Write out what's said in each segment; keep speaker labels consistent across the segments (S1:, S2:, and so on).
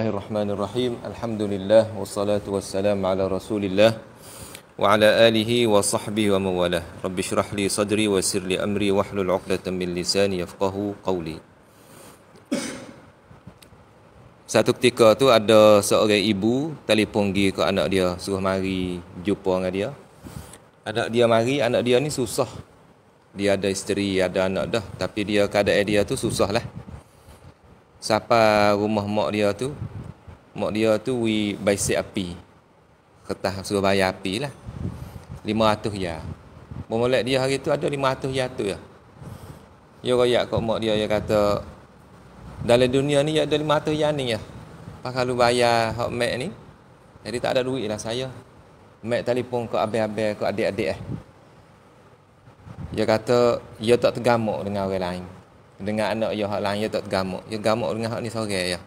S1: Bismillahirrahmanirrahim. Alhamdulillah wassalatu wassalamu ala Rasulillah wa ala alihi wa sahbihi wa mawalah. Rabbi shrah li sadri wa yassir li amri wahlul 'uqdatam min lisani yafqahu qawli. Satu ketika tu ada seorang ibu telefon pergi ke anak dia suruh mari jumpa dengan dia. Anak dia mari, anak dia ni susah. Dia ada isteri, ada anak dah, tapi dia keadaan dia tu susah lah siapa rumah mak dia tu mak dia tu we bicycle api kertas suruh bayar api lah 500 ya memulai dia hari tu ada 500 ya tu ya dia raya kat mak dia dia kata dalam dunia ni ada 500 ya ni ya pak kalau bayar hak mak ni jadi tak ada duit lah saya mak telefon ke abis-abis ke adik-adik eh dia kata dia tak tergamuk dengan orang lain dengan anak yo ya, hak lain yo tak tergamuk. Yo ya, gamuk dengan hak ni sore ya.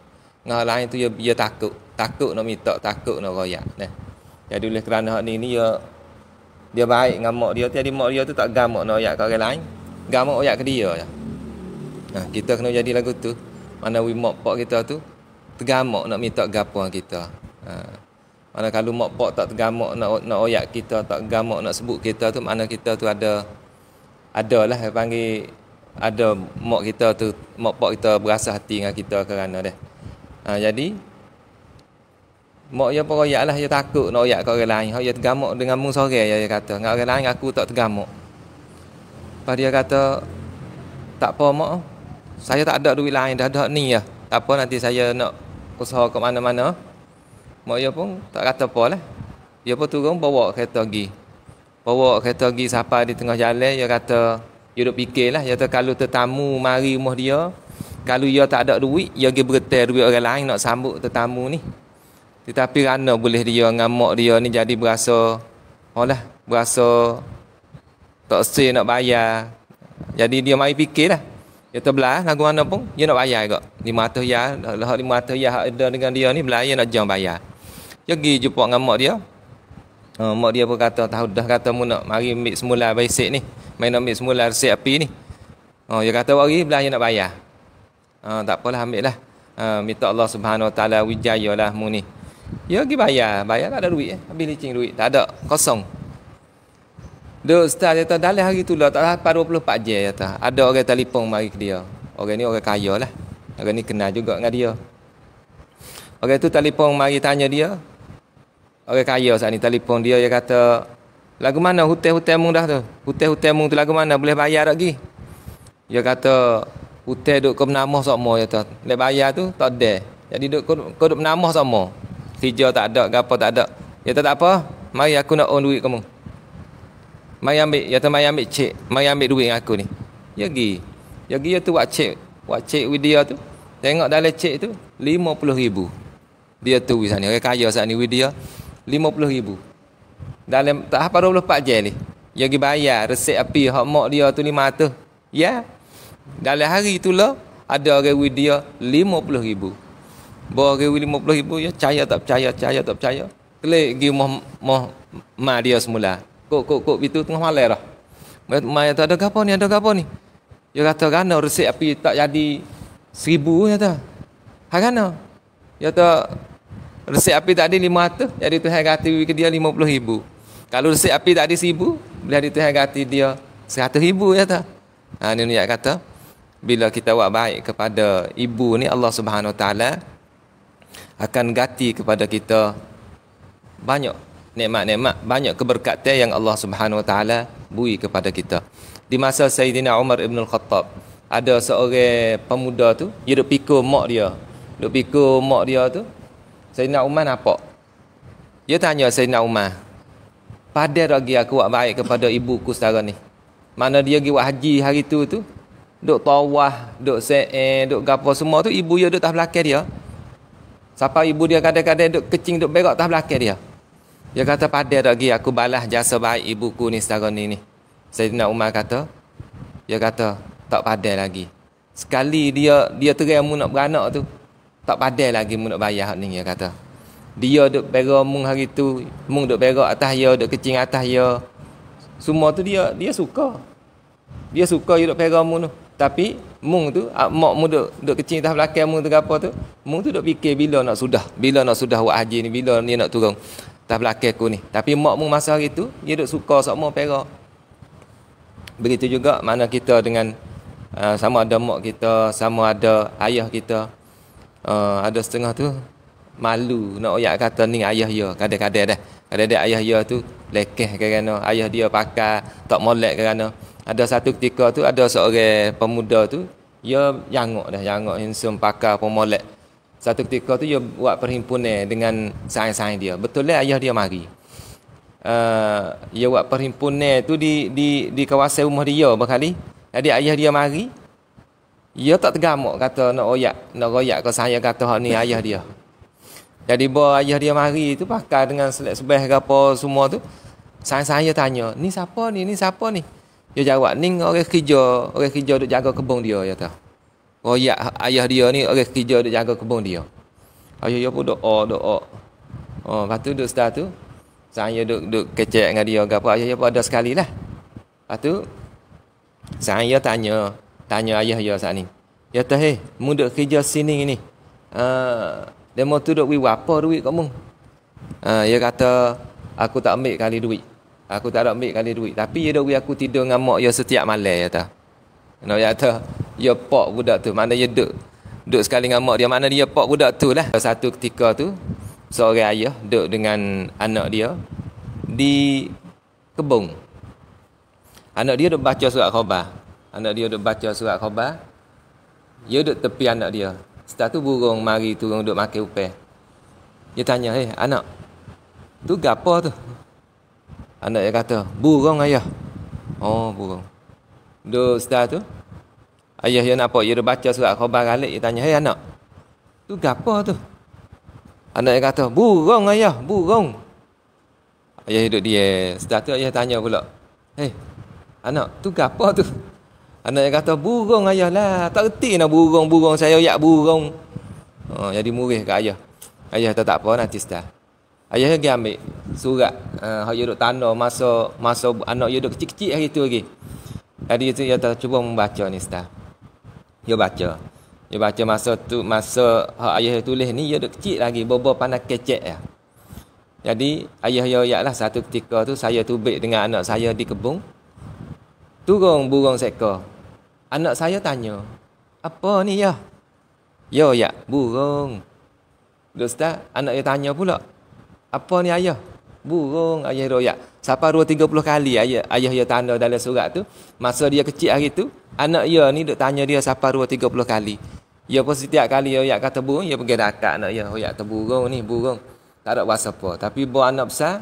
S1: Dengan hak lain tu yo ya, yo takut, takut nak minta, takut nak royak. Nah. Jadi oleh kerana hak ni ni yo dia baik dengan mak dia, tiada mak dia tu tak gamuk nak royak ke orang lain. Gamuk royak ke dia ya. Nah, kita kena jadi lagu tu. Mana we mak pak kita tu tergamuk nak minta gapuan kita. Ha. Mana kalau mak pak tak tergamuk nak nak royak kita, tak gamuk nak sebut kita tu, mana kita tu ada adalah yang panggil ada mak kita tu mak pak kita berasa hati dengan kita kerana dia ha, jadi mak dia ya pun royak lah dia ya takut nak royak ke orang lain dia ha, ya tergamuk dengan mung sore dia, dia kata dengan orang lain aku tak tergamuk lepas dia kata tak apa mak saya tak ada duit lain dah ada ni ya tak apa nanti saya nak usaha ke mana-mana mak dia pun tak kata apa lah dia pun turun bawa kereta pergi bawa kereta pergi sampai di tengah jalan dia kata dia duk fikirlah dia kata kalau tetamu mari rumah dia, kalau dia tak ada duit, dia pergi beretel duit orang lain nak sambut tetamu ni. Tetapi rana boleh dia dengan mak dia ni jadi berasa olah berasa tak sel nak bayar. Jadi dia mari lah. Dia terbelah lagu mana pun dia nak bayar kok. 500 ya, lah 500 lah, ya ada dengan dia ni belah dia nak jangan bayar. Dia pergi jumpa dengan mak dia, Ha, mak dia pun kata tahu dah kata mu nak mari ambil semula basic ni. Main nak ambil semula resep api ni. Ha, dia kata hari belanja nak bayar. Ha, tak apalah ambil lah. Ha, minta Allah Subhanahu Wa Taala wijayalah mu ni. Ya pergi bayar, bayar tak ada duit eh. Ambil licin duit, tak ada, kosong. Dia ustaz dia tahu hari tu lah, tak dapat 24 je kata. Ada orang telefon mari ke dia. Orang ni orang kaya lah. Orang ni kenal juga dengan dia. Orang tu telefon mari tanya dia, orang kaya saat ni telefon dia dia kata lagu mana hotel-hotel mung dah tu hotel-hotel mung tu lagu mana boleh bayar lagi dia kata hotel duk kau bernama sama dia tu nak bayar tu tak ada jadi duk kau, kau duk bernama sama kerja tak ada gapo tak ada dia kata tak apa mari aku nak on duit kamu mari ambil dia kata mari ambil cek mari ambil duit dengan aku ni dia ya, pergi dia ya, pergi dia ya tu buat cek buat cek with dia tu tengok dalam cek tu 50 ribu dia tu di sana orang kaya saat ni with dia RM50,000. Dalam tahap 24 jam ni. Yang pergi bayar resep api hak mak dia tu RM500. Ya. Dalam hari tu lah ada orang with dia RM50,000. Bawa orang with RM50,000 ya percaya tak percaya, percaya tak percaya. Kelik pergi rumah mak dia semula. Kok, kok, kok, itu tengah malam lah. Mak kata, ada gapo ni, ada gapo ni? Dia kata, kena resep api tak jadi seribu, kata. Harana? Dia kata, Resip api tadi lima hati, jadi Tuhan gati ke dia lima puluh ribu. Kalau resip api tadi seribu, boleh jadi Tuhan ganti dia seratus ribu, ya tak? Ha, ini niat kata, bila kita buat baik kepada ibu ni, Allah Subhanahu Taala akan gati kepada kita banyak nikmat-nikmat, banyak keberkatan yang Allah Subhanahu Wa bui kepada kita. Di masa Sayyidina Umar Ibn khattab ada seorang pemuda tu, dia duduk pikul mak dia. Duduk pikul mak dia tu, Sayyidina Umar nampak. Dia tanya Sayyidina Umar. Pada lagi aku buat baik kepada ibuku saudara ni. Mana dia pergi buat haji hari tu tu. Duk tawah, duk se'e, duk gapo semua tu. Ibu dia duk tak belakang dia. Siapa ibu dia kadang-kadang duk kecing, duk berak tak belakang dia. Dia kata pada lagi aku balas jasa baik ibuku ni saudara ni ni. Sayyidina Umar kata. Dia kata tak pada lagi. Sekali dia dia terang mu nak beranak tu tak padah lagi mu nak bayar hak ni dia kata. Dia duk bera mung hari tu, mung duk bera atas dia, duk kecing atas dia. Semua tu dia dia suka. Dia suka dia duk bera mung tu. Tapi mung tu ah, mak mu duk duk kecing atas belakang mung tu apa tu? Mung tu duk fikir bila nak sudah, bila nak sudah buat haji ni, bila ni nak turun atas belakang aku ni. Tapi mak mung masa hari tu dia duk suka sama bera. Begitu juga mana kita dengan uh, sama ada mak kita, sama ada ayah kita, uh, ada setengah tu malu nak oyak kata ni ayah ya kadang-kadang dah kadang-kadang ayah ya tu lekeh kerana ayah dia pakai tak molek kerana ada satu ketika tu ada seorang pemuda tu dia ya yangok dah yangok handsome pakai pemolek satu ketika tu dia ya buat perhimpunan dengan sain-sain dia betul lah ayah dia mari uh, eh, dia ya buat perhimpunan tu di di di kawasan rumah dia berkali jadi ayah dia mari ia tak tegam mak kata nak royak, nak royak ke saya kata hak ni ayah dia. Jadi bawa ayah dia mari tu pakai dengan selek sebeh ke apa semua tu. Saya saya tanya, ni siapa ni? Ni siapa ni? Dia jawab, ni orang kerja, orang kerja duk jaga kebun dia ya tu. Royak ayah dia ni orang kerja duk jaga kebun dia. Ayah dia pun doa, doa. Oh, lepas tu duk start tu. Saya duk duk kecek dengan dia ke apa ayah dia pun ada sekali lah. Lepas tu saya tanya, tanya ayah dia saat ni. Ya tu hei, muda kerja sini ni. Uh, dia mau duduk wi apa duit kamu? Uh, ah, dia kata, aku tak ambil kali duit. Aku tak ada ambil kali duit. Tapi dia duit aku tidur dengan mak dia setiap malam, ya dia kata. ya kata, dia pak budak tu. Mana dia duduk? Duduk sekali dengan mak dia. Mana dia pak budak tu lah. Satu ketika tu, seorang ayah duduk dengan anak dia di kebun. Anak dia duduk baca surat khabar anak dia duk baca surat khabar dia duk tepi anak dia setelah tu burung mari turun duk makan upeh dia tanya eh anak tu gapo tu anak dia kata burung ayah oh burung duk setelah tu ayah dia nampak dia duk baca surat khabar galik dia tanya eh anak tu gapo tu anak dia kata burung ayah burung ayah duduk dia setelah tu ayah tanya pula eh hey, anak tu gapo tu Anak dia kata burung ayah lah. Tak erti nak burung-burung saya yak burung. Ha, oh, jadi murih kat ayah. Ayah kata tak apa nanti setelah. Ayah pergi ambil surat. Eh, ha, uh, dia duduk tanah masa, masa anak dia duduk kecil-kecil hari tu lagi. Jadi dia kata cuba membaca ni setelah. Dia baca. Dia baca masa tu masa ha, ayah tulis ni dia duduk kecil lagi. Bobo panas kecek ya. Jadi ayah dia ayak lah satu ketika tu saya tubik dengan anak saya di kebun. Turun burung seekor. Anak saya tanya, apa ni ya? Ya, ya, burung. Ustaz, anak dia tanya pula, apa ni ayah? Burung, ayah royak. Sapa dua tiga puluh kali ayah, ayah dia tanda dalam surat tu. Masa dia kecil hari tu, anak dia ni duk tanya dia sapa dua tiga puluh kali. Ya pun setiap kali royak kata burung, ya pergi dakak anak dia. Royak kata burung ni, burung. Tak ada bahasa apa. Tapi buat anak besar,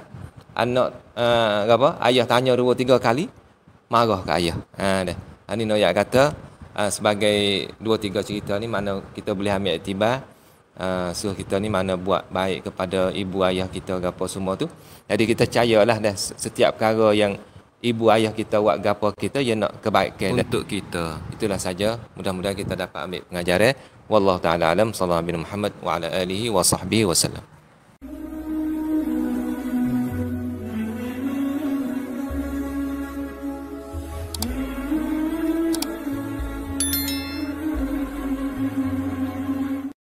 S1: anak uh, apa? ayah tanya dua tiga kali, marah ke ayah. Ha, dah. Ani Noyak kata ah, sebagai dua tiga cerita ni mana kita boleh ambil iktibar uh, suruh kita ni mana buat baik kepada ibu ayah kita gapo semua tu. Jadi kita percayalah dah setiap perkara yang ibu ayah kita buat gapo kita ya nak kebaikan untuk kita. Itulah saja. Mudah-mudahan kita dapat ambil pengajaran. Wallahu taala alam. Sallallahu alaihi wa ala alihi wa sahbihi wasallam.